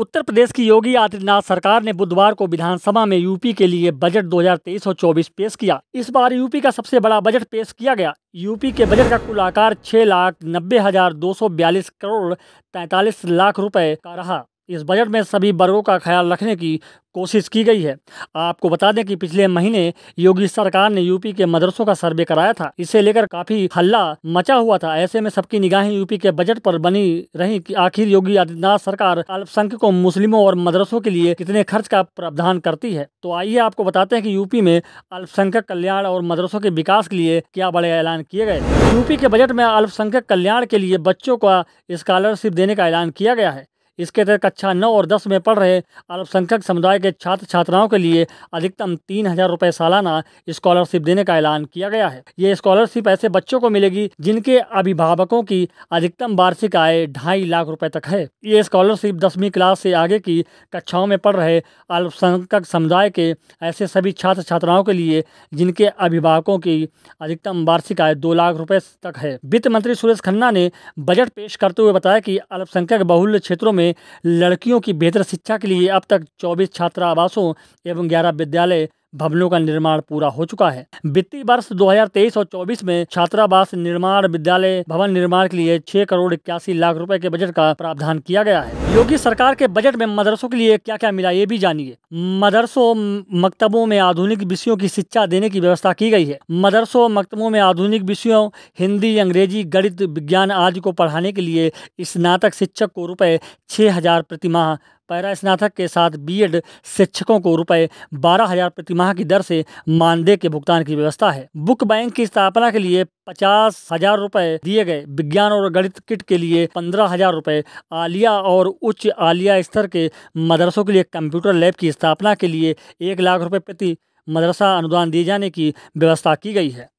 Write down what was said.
उत्तर प्रदेश की योगी आदित्यनाथ सरकार ने बुधवार को विधानसभा में यूपी के लिए बजट 2023 और 24 पेश किया इस बार यूपी का सबसे बड़ा बजट पेश किया गया यूपी के बजट का कुल आकार छह लाख नब्बे हजार दो सौ बयालीस करोड़ तैतालीस लाख रुपए का रहा इस बजट में सभी वर्गों का ख्याल रखने की कोशिश की गई है आपको बता दें कि पिछले महीने योगी सरकार ने यूपी के मदरसों का सर्वे कराया था इसे लेकर काफी हल्ला मचा हुआ था ऐसे में सबकी निगाहें यूपी के बजट पर बनी रही कि आखिर योगी आदित्यनाथ सरकार अल्पसंख्यकों मुस्लिमों और मदरसों के लिए कितने खर्च का प्रावधान करती है तो आइए आपको बताते हैं की यूपी में अल्पसंख्यक कल्याण और मदरसों के विकास के लिए क्या बड़े ऐलान किए गए यूपी के बजट में अल्पसंख्यक कल्याण के लिए बच्चों का स्कॉलरशिप देने का ऐलान किया गया है इसके तहत कक्षा नौ और दस में पढ़ रहे अल्पसंख्यक समुदाय के छात्र छात्राओं के लिए अधिकतम तीन हज़ार रूपए सालाना स्कॉलरशिप देने का ऐलान किया गया है ये स्कॉलरशिप ऐसे बच्चों को मिलेगी जिनके अभिभावकों की अधिकतम वार्षिक आय ढाई लाख रूपए तक है ये स्कॉलरशिप दसवीं क्लास से आगे की कक्षाओं में पढ़ रहे अल्पसंख्यक समुदाय के ऐसे सभी छात्र छात्राओं के लिए जिनके अभिभावकों की अधिकतम वार्षिक आय दो लाख रूपए तक है वित्त मंत्री सुरेश खन्ना ने बजट पेश करते हुए बताया कि अल्पसंख्यक बहुल्य क्षेत्रों में लड़कियों की बेहतर शिक्षा के लिए अब तक चौबीस छात्रावासों एवं ग्यारह विद्यालय भवनों का निर्माण पूरा हो चुका है वित्तीय वर्ष 2023 और 24 में छात्रावास निर्माण विद्यालय भवन निर्माण के लिए छह करोड़ इक्यासी लाख रुपए के बजट का प्रावधान किया गया है योगी सरकार के बजट में मदरसों के लिए क्या क्या मिला ये भी जानिए मदरसों मकतबों में आधुनिक विषयों की शिक्षा देने की व्यवस्था की गई है मदरसों मकतबों में आधुनिक विषयों हिंदी अंग्रेजी गणित विज्ञान आदि को पढ़ाने के लिए स्नातक शिक्षक को रुपए छह हजार प्रति माह पैरा स्नातक के साथ बीएड शिक्षकों को रुपए बारह हजार प्रतिमाह की दर से मानदेय के भुगतान की व्यवस्था है बुक बैंक की स्थापना के लिए पचास हजार रूपए दिए गए विज्ञान और गणित किट के लिए पंद्रह हजार रूपए आलिया और उच्च आलिया स्तर के मदरसों के लिए कंप्यूटर लैब की स्थापना के लिए एक लाख रुपए प्रति मदरसा अनुदान दिए जाने की व्यवस्था की गई है